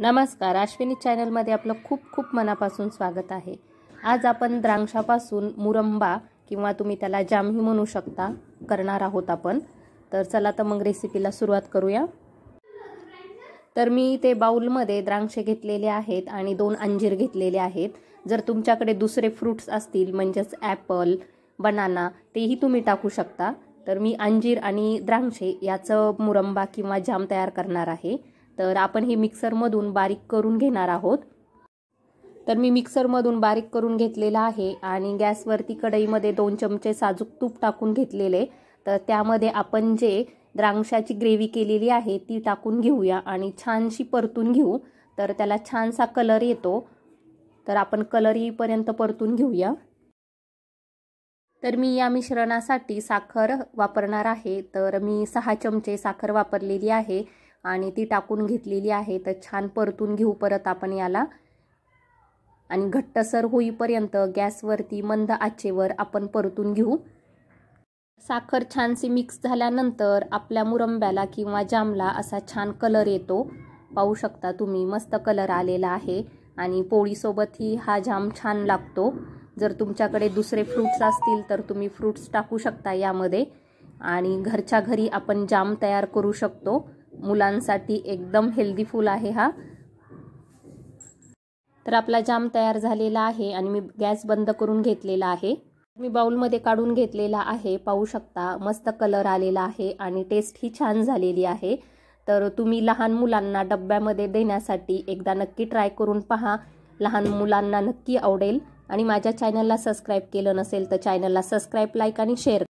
नमस्कार अश्विनी चॅनलमध्ये आपलं खूप खूप मनापासून स्वागत आहे आज आपण द्राक्षापासून मुरंबा किंवा तुम्ही त्याला जामही म्हणू शकता करणार आहोत आपण तर चला तर मग रेसिपीला सुरुवात करूया तर मी ते बाऊलमध्ये द्राक्षे घेतलेले आहेत आणि दोन अंजीर घेतलेले आहेत जर तुमच्याकडे दुसरे फ्रूट्स असतील म्हणजेच ॲपल बनाना तेही तुम्ही टाकू शकता तर मी अंजीर आणि द्राक्षे याचं मुरंबा किंवा जाम तयार करणार आहे तर आपण हे मिक्सरमधून बारीक करून घेणार आहोत तर मी मिक्सरमधून बारीक करून घेतलेला आहे आणि गॅसवरती कढईमध्ये दोन चमचे साजूक तूप टाकून घेतलेले तर त्यामध्ये आपण जे द्राक्षाची ग्रेव्ही केलेली आहे ती टाकून घेऊया आणि छानशी परतून घेऊ तर त्याला छानसा कलर येतो तर आपण कलर येईपर्यंत परतून घेऊया तर मी या मिश्रणासाठी साखर वापरणार आहे तर मी सहा चमचे साखर वापरलेली आहे आणि ती टाकून घेतलेली आहे तर छान परतून घेऊ परत आपण याला आणि घट्टसर होईपर्यंत गॅसवरती मंद आचेवर आपण परतून घेऊ साखर छानशी मिक्स झाल्यानंतर आपल्या मुरंब्याला किंवा जामला असा छान कलर येतो पाहू शकता तुम्ही मस्त कलर आलेला आहे आणि पोळीसोबतही हा जाम छान लागतो जर तुमच्याकडे दुसरे फ्रूट्स असतील तर तुम्ही फ्रूट्स टाकू शकता यामध्ये आणि घरच्या घरी आपण जाम तयार करू शकतो मुलांसाठी एकदम हेल्दी फूल आहे हा तर आपला जाम तयार झालेला आहे आणि मी गॅस बंद करून घेतलेला आहे मी बाउलमध्ये काढून घेतलेला आहे पाहू शकता मस्त कलर आलेला आहे आणि टेस्ट ही छान झालेली आहे तर तुम्ही लहान मुलांना डब्यामध्ये देण्यासाठी एकदा नक्की ट्राय करून पहा लहान मुलांना नक्की आवडेल आणि माझ्या चॅनलला सबस्क्राईब केलं नसेल तर चॅनलला सबस्क्राईब लाईक आणि शेअर